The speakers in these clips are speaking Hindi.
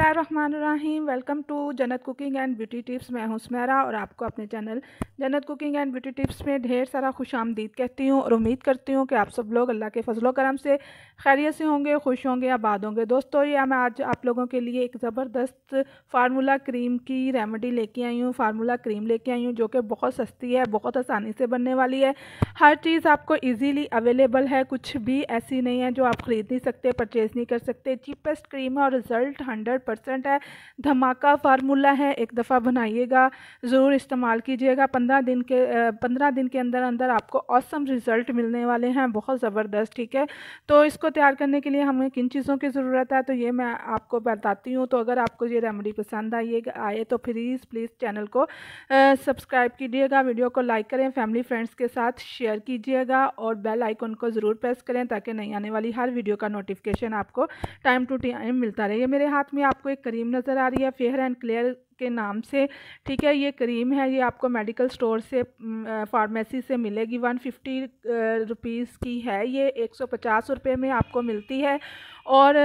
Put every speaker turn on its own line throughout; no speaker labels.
बसमीम welcome to Jannat cooking and beauty tips मैं हूं सुमेरा और आपको अपने चैनल जन्नत कुकिंग एंड ब्यूटी टिप्स में ढेर सारा खुश आमदीद कहती हूं और उम्मीद करती हूं कि आप सब लोग अल्लाह के फजलो करम से खैरियत से होंगे खुश होंगे आबाद होंगे दोस्तों या मैं आज आप लोगों के लिए एक ज़बरदस्त फार्मूला क्रीम की रेमडी लेके आई हूँ फार्मूला क्रीम लेके आई हूँ जो कि बहुत सस्ती है बहुत आसानी से बनने वाली है हर चीज़ आपको ईजीली अवेलेबल है कुछ भी ऐसी नहीं है जो आप ख़रीद नहीं सकते परचेज़ नहीं कर सकते चीपेस्ट क्रीम है और रिज़ल्ट हंड्रेड परसेंट है धमाका फार्मूला है एक दफ़ा बनाइएगा ज़रूर इस्तेमाल कीजिएगा पंद्रह दिन के पंद्रह दिन के अंदर अंदर आपको औसम रिज़ल्ट मिलने वाले हैं बहुत ज़बरदस्त ठीक है तो इसको तैयार करने के लिए हमें किन चीज़ों की ज़रूरत है तो ये मैं आपको बताती हूँ तो अगर आपको ये रेमडी पसंद आई आए तो प्लीज़ प्लीज़ चैनल को सब्सक्राइब कीजिएगा वीडियो को लाइक करें फैमिली फ्रेंड्स के साथ शेयर कीजिएगा और बेल आइकन को ज़रूर प्रेस करें ताकि नई आने वाली हर वीडियो का नोटिफिकेशन आपको टाइम टू टाइम मिलता रहे मेरे हाथ में आप आपको एक क्रीम नज़र आ रही है फेयर एंड क्लियर के नाम से ठीक है ये क्रीम है ये आपको मेडिकल स्टोर से फार्मेसी से मिलेगी वन फिफ्टी रुपीज़ की है ये एक सौ पचास रुपये में आपको मिलती है और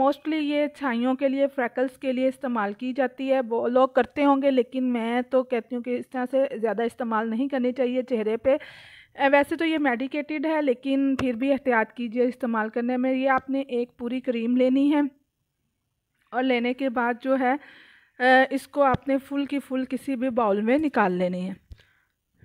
मोस्टली ये छाइयों के लिए फ्रैकल्स के लिए इस्तेमाल की जाती है वो लोग करते होंगे लेकिन मैं तो कहती हूँ कि इस तरह से ज़्यादा इस्तेमाल नहीं करनी चाहिए चेहरे पर वैसे तो ये मेडिकेटेड है लेकिन फिर भी एहतियात कीजिए इस्तेमाल करने में ये आपने एक पूरी क्रीम लेनी है और लेने के बाद जो है इसको आपने फुल की फुल किसी भी बाउल में निकाल लेनी है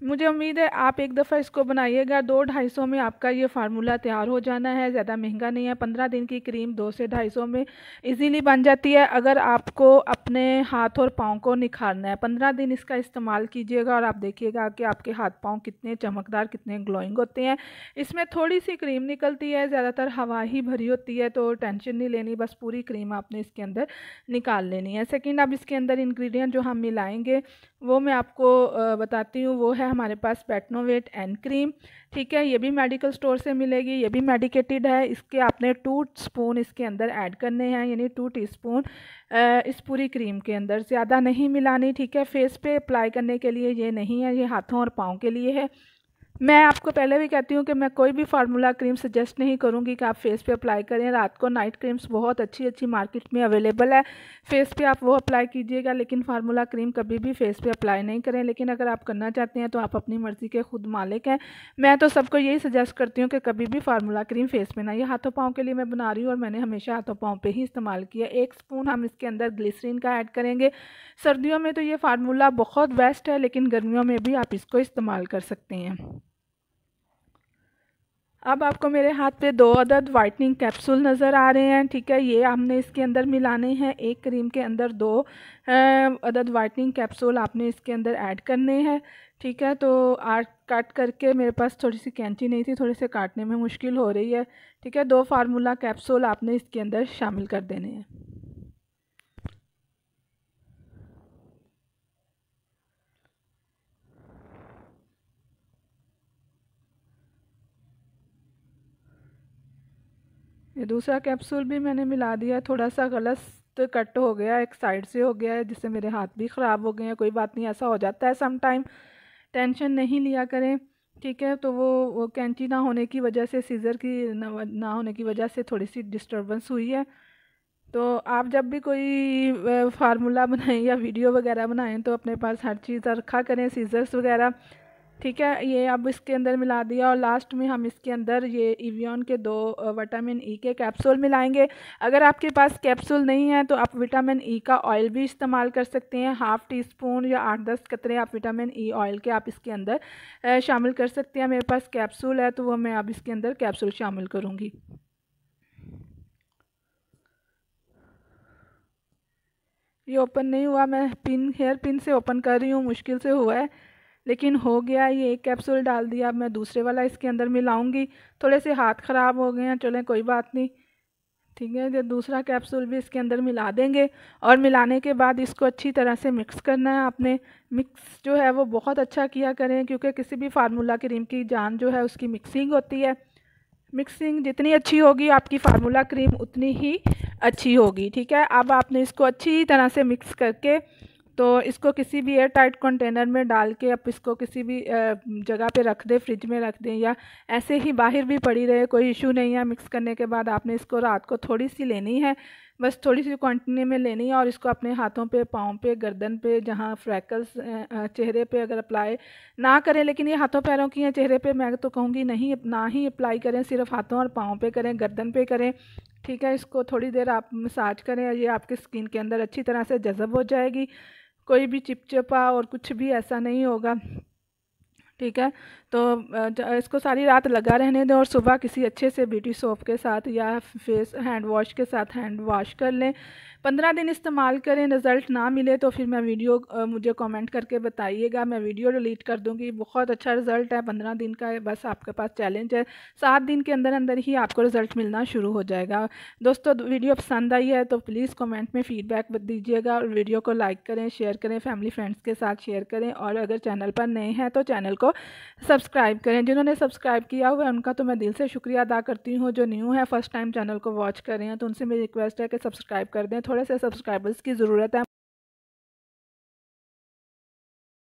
मुझे उम्मीद है आप एक दफ़ा इसको बनाइएगा दो ढाई सौ में आपका ये फार्मूला तैयार हो जाना है ज़्यादा महंगा नहीं है पंद्रह दिन की क्रीम दो से ढाई सौ में इजीली बन जाती है अगर आपको अपने हाथ और पाँव को निखारना है पंद्रह दिन इसका इस्तेमाल कीजिएगा और आप देखिएगा कि आपके हाथ पाँव कितने चमकदार कितने ग्लोइंग होते हैं इसमें थोड़ी सी क्रीम निकलती है ज़्यादातर हवा ही भरी होती है तो टेंशन नहीं लेनी बस पूरी क्रीम आपने इसके अंदर निकाल लेनी है सेकेंड अब इसके अंदर इन्ग्रीडियंट जो हम मिलाएँगे वो मैं आपको बताती हूँ वो है है हमारे पास पेटनोवेट एंड क्रीम ठीक है ये भी मेडिकल स्टोर से मिलेगी ये भी मेडिकेटेड है इसके आपने टू स्पून इसके अंदर ऐड करने हैं यानी टू टीस्पून इस पूरी क्रीम के अंदर ज़्यादा नहीं मिलानी ठीक है फेस पे अप्लाई करने के लिए ये नहीं है ये हाथों और पाँव के लिए है मैं आपको पहले भी कहती हूँ कि मैं कोई भी फार्मूला क्रीम सजेस्ट नहीं करूँगी कि आप फेस पे अप्लाई करें रात को नाइट क्रीम्स बहुत अच्छी अच्छी मार्केट में अवेलेबल है फेस पे आप वो अप्लाई कीजिएगा लेकिन फार्मूला क्रीम कभी भी फेस पे अप्लाई नहीं करें लेकिन अगर आप करना चाहते हैं तो आप अपनी मर्ज़ी के खुद मालिक हैं मैं तो सबको यही सजेस्ट करती हूँ कि कभी भी फार्मूला क्रीम फेस में ना ये हाथों पाँव के लिए मैं बना रही हूँ और मैंने हमेशा हाथों पाँव पर ही इस्तेमाल किया एक स्पून हम इसके अंदर ग्लिसरीन का ऐड करेंगे सर्दियों में तो ये फार्मूला बहुत बेस्ट है लेकिन गर्मियों में भी आप इसको इस्तेमाल कर सकते हैं अब आपको मेरे हाथ पे दो अदद वाइटनिंग कैप्सूल नज़र आ रहे हैं ठीक है ये हमने इसके अंदर मिलाने हैं एक क्रीम के अंदर दो अदद वाइटनिंग कैप्सूल आपने इसके अंदर ऐड करने हैं ठीक है तो आर्ट कट करके मेरे पास थोड़ी सी कैंची नहीं थी थोड़े से काटने में मुश्किल हो रही है ठीक है दो फार्मूला कैप्सूल आपने इसके अंदर शामिल कर देने हैं ये दूसरा कैप्सूल भी मैंने मिला दिया थोड़ा सा गलत तो कट हो गया एक साइड से हो गया है जिससे मेरे हाथ भी ख़राब हो गए हैं कोई बात नहीं ऐसा हो जाता है सम टाइम टेंशन नहीं लिया करें ठीक है तो वो वो कैंची ना होने की वजह से सीज़र की ना होने की वजह से थोड़ी सी डिस्टर्बेंस हुई है तो आप जब भी कोई फार्मूला बनाएं या वीडियो वगैरह बनाएं तो अपने पास हर चीज़ रखा करें सीज़र्स वगैरह ठीक है ये अब इसके अंदर मिला दिया और लास्ट में हम इसके अंदर ये इवियन के दो विटामिन ई e के कैप्सूल मिलाएंगे अगर आपके पास कैप्सूल नहीं है तो आप विटामिन ई e का ऑयल भी इस्तेमाल कर सकते हैं हाफ़ टी स्पून या आठ दस कतरे आप विटामिन ई ऑयल के आप इसके अंदर शामिल कर सकते हैं मेरे पास कैप्सूल है तो वह मैं अब इसके अंदर कैप्सूल शामिल करूँगी ये ओपन नहीं हुआ मैं पिन हेयर पिन से ओपन कर रही हूँ मुश्किल से हुआ है लेकिन हो गया ये एक कैप्सूल डाल दिया अब मैं दूसरे वाला इसके अंदर मिलाऊंगी थोड़े से हाथ ख़राब हो गए हैं चलें कोई बात नहीं ठीक है जो दूसरा कैप्सूल भी इसके अंदर मिला देंगे और मिलाने के बाद इसको अच्छी तरह से मिक्स करना है आपने मिक्स जो है वो बहुत अच्छा किया करें क्योंकि किसी भी फार्मूला क्रीम की जान जो है उसकी मिक्सिंग होती है मिक्सिंग जितनी अच्छी होगी आपकी फार्मूला क्रीम उतनी ही अच्छी होगी ठीक है अब आपने इसको अच्छी तरह से मिक्स करके तो इसको किसी भी एयर टाइट कंटेनर में डाल के आप इसको किसी भी जगह पे रख दें फ्रिज में रख दें या ऐसे ही बाहर भी पड़ी रहे कोई इशू नहीं है मिक्स करने के बाद आपने इसको रात को थोड़ी सी लेनी है बस थोड़ी सी क्वान्टिटी में लेनी है और इसको अपने हाथों पे पाँव पे गर्दन पे जहाँ फ्रैकल्स चेहरे पे अगर अप्लाई ना करें लेकिन ये हाथों पैरों की या चेहरे पे मैं तो कहूँगी नहीं ना ही अप्लाई करें सिर्फ हाथों और पाँव पे करें गर्दन पे करें ठीक है इसको थोड़ी देर आप मसाज करें ये आपकी स्किन के अंदर अच्छी तरह से जज़ब हो जाएगी कोई भी चिपचिपा और कुछ भी ऐसा नहीं होगा ठीक है तो इसको सारी रात लगा रहने दें और सुबह किसी अच्छे से ब्यूटी सोप के साथ या फेस हैंड वॉश के साथ हैंड वॉश कर लें पंद्रह दिन इस्तेमाल करें रिज़ल्ट ना मिले तो फिर मैं वीडियो मुझे कमेंट करके बताइएगा मैं वीडियो डिलीट कर दूँगी बहुत अच्छा रिज़ल्ट है पंद्रह दिन का बस आपके पास चैलेंज है सात दिन के अंदर अंदर ही आपको रिज़ल्ट मिलना शुरू हो जाएगा दोस्तों वीडियो पसंद आई है तो प्लीज़ कमेंट में फ़ीडबैक दीजिएगा और वीडियो को लाइक करें शेयर करें फैमिली फ्रेंड्स के साथ शेयर करें और अगर चैनल पर नए हैं तो चैनल को सब सब्सक्राइब करें जिन्होंने सब्सक्राइब किया हुआ है उनका तो मैं दिल से शुक्रिया अदा करती हूँ जो न्यू है फर्स्ट टाइम चैनल को वॉच कर रहे हैं तो उनसे मेरी रिक्वेस्ट है कि सब्सक्राइब कर दें थोड़े से सब्सक्राइबर्स की ज़रूरत है